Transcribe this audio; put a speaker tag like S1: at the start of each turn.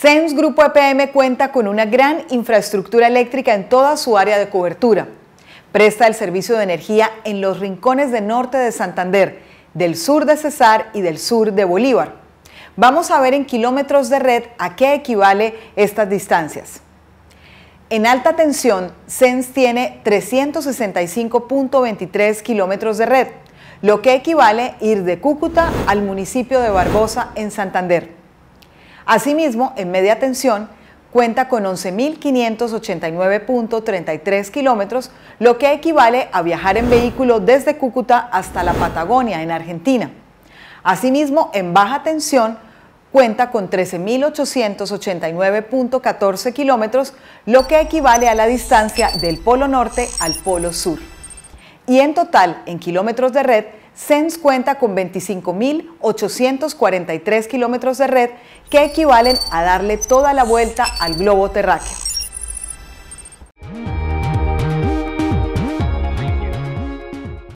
S1: SENS Grupo EPM cuenta con una gran infraestructura eléctrica en toda su área de cobertura. Presta el servicio de energía en los rincones del norte de Santander, del sur de Cesar y del sur de Bolívar. Vamos a ver en kilómetros de red a qué equivale estas distancias. En alta tensión, SENS tiene 365.23 kilómetros de red, lo que equivale ir de Cúcuta al municipio de Barbosa en Santander. Asimismo, en media tensión, cuenta con 11.589.33 kilómetros, lo que equivale a viajar en vehículo desde Cúcuta hasta la Patagonia, en Argentina. Asimismo, en baja tensión, cuenta con 13.889.14 kilómetros, lo que equivale a la distancia del Polo Norte al Polo Sur. Y en total, en kilómetros de red, SENS cuenta con 25.843 kilómetros de red que equivalen a darle toda la vuelta al globo terráqueo.